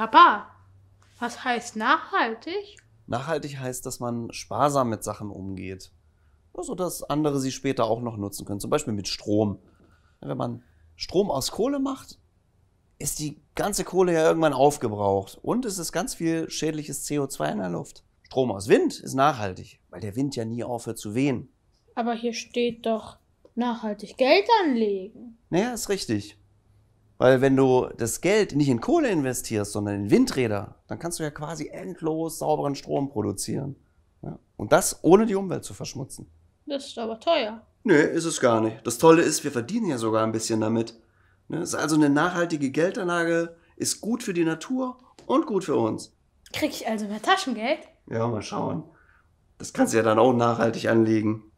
Papa, was heißt nachhaltig? Nachhaltig heißt, dass man sparsam mit Sachen umgeht, sodass andere sie später auch noch nutzen können. Zum Beispiel mit Strom. Wenn man Strom aus Kohle macht, ist die ganze Kohle ja irgendwann aufgebraucht. Und es ist ganz viel schädliches CO2 in der Luft. Strom aus Wind ist nachhaltig, weil der Wind ja nie aufhört zu wehen. Aber hier steht doch nachhaltig Geld anlegen. Naja, ist richtig. Weil wenn du das Geld nicht in Kohle investierst, sondern in Windräder, dann kannst du ja quasi endlos sauberen Strom produzieren. Ja? Und das ohne die Umwelt zu verschmutzen. Das ist aber teuer. Nee, ist es gar nicht. Das Tolle ist, wir verdienen ja sogar ein bisschen damit. Ne? Ist also eine nachhaltige Geldanlage, ist gut für die Natur und gut für uns. Krieg ich also mehr Taschengeld? Ja, mal schauen. Das kannst du ja dann auch nachhaltig anlegen.